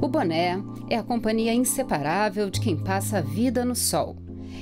O boné é a companhia inseparável de quem passa a vida no sol.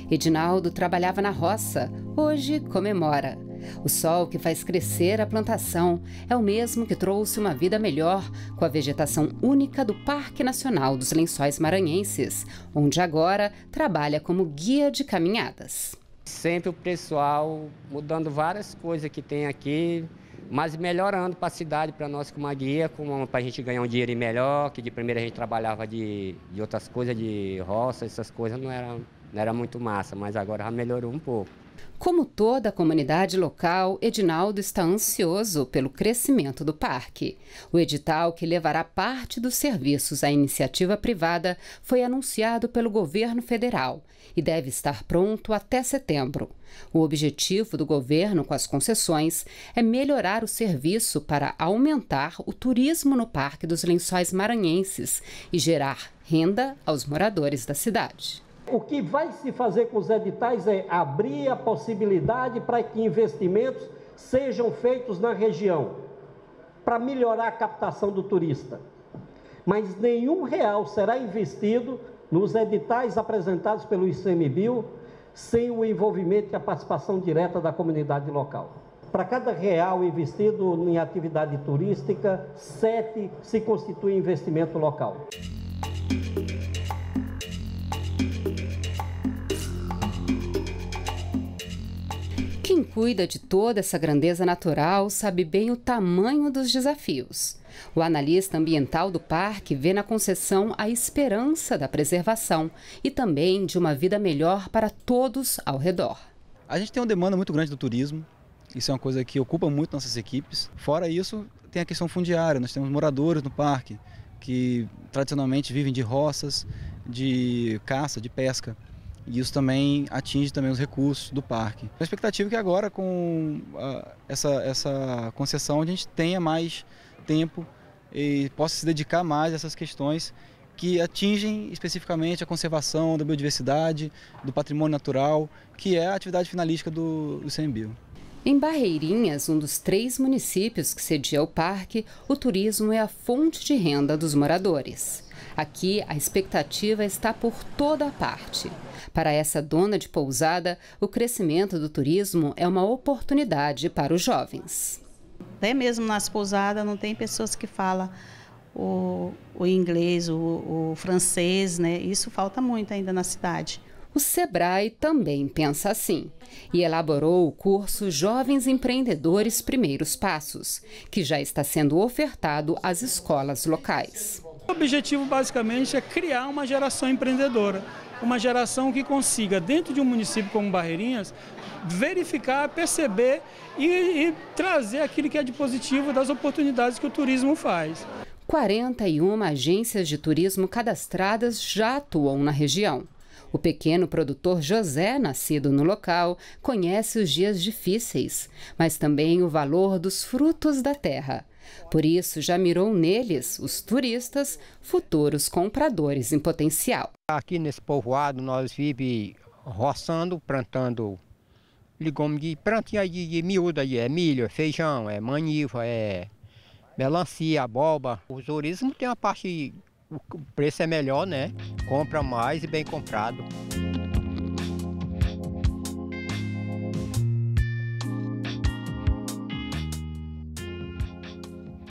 Edinaldo trabalhava na roça, hoje comemora. O sol que faz crescer a plantação é o mesmo que trouxe uma vida melhor com a vegetação única do Parque Nacional dos Lençóis Maranhenses, onde agora trabalha como guia de caminhadas. Sempre o pessoal mudando várias coisas que tem aqui, mas melhorando para a cidade, para nós como a guia, para a gente ganhar um dinheiro melhor, que de primeira a gente trabalhava de, de outras coisas, de roça, essas coisas, não era, não era muito massa, mas agora já melhorou um pouco. Como toda a comunidade local, Edinaldo está ansioso pelo crescimento do parque. O edital que levará parte dos serviços à iniciativa privada foi anunciado pelo governo federal e deve estar pronto até setembro. O objetivo do governo com as concessões é melhorar o serviço para aumentar o turismo no Parque dos Lençóis Maranhenses e gerar renda aos moradores da cidade. O que vai se fazer com os editais é abrir a possibilidade para que investimentos sejam feitos na região, para melhorar a captação do turista. Mas nenhum real será investido nos editais apresentados pelo ICMBio sem o envolvimento e a participação direta da comunidade local. Para cada real investido em atividade turística, sete se constitui investimento local. cuida de toda essa grandeza natural sabe bem o tamanho dos desafios. O analista ambiental do parque vê na concessão a esperança da preservação e também de uma vida melhor para todos ao redor. A gente tem uma demanda muito grande do turismo, isso é uma coisa que ocupa muito nossas equipes. Fora isso, tem a questão fundiária, nós temos moradores no parque que tradicionalmente vivem de roças, de caça, de pesca. E isso também atinge também os recursos do parque. A expectativa é que agora com ah, essa, essa concessão a gente tenha mais tempo e possa se dedicar mais a essas questões que atingem especificamente a conservação da biodiversidade, do patrimônio natural, que é a atividade finalística do, do Em Barreirinhas, um dos três municípios que cedia o parque, o turismo é a fonte de renda dos moradores. Aqui a expectativa está por toda a parte. Para essa dona de pousada, o crescimento do turismo é uma oportunidade para os jovens. Até mesmo nas pousadas não tem pessoas que falam o, o inglês, o, o francês, né? Isso falta muito ainda na cidade. O Sebrae também pensa assim e elaborou o curso Jovens Empreendedores Primeiros Passos, que já está sendo ofertado às escolas locais. O objetivo basicamente é criar uma geração empreendedora, uma geração que consiga, dentro de um município como Barreirinhas, verificar, perceber e, e trazer aquilo que é de positivo das oportunidades que o turismo faz. 41 agências de turismo cadastradas já atuam na região. O pequeno produtor José, nascido no local, conhece os dias difíceis, mas também o valor dos frutos da terra. Por isso, já mirou neles os turistas, futuros compradores em potencial. Aqui nesse povoado, nós vivemos roçando, plantando legumes de plantinha de, de miúda, é milho, é feijão, é maniva, é melancia, abóbora. O turismo tem uma parte o preço é melhor, né? Compra mais e bem comprado.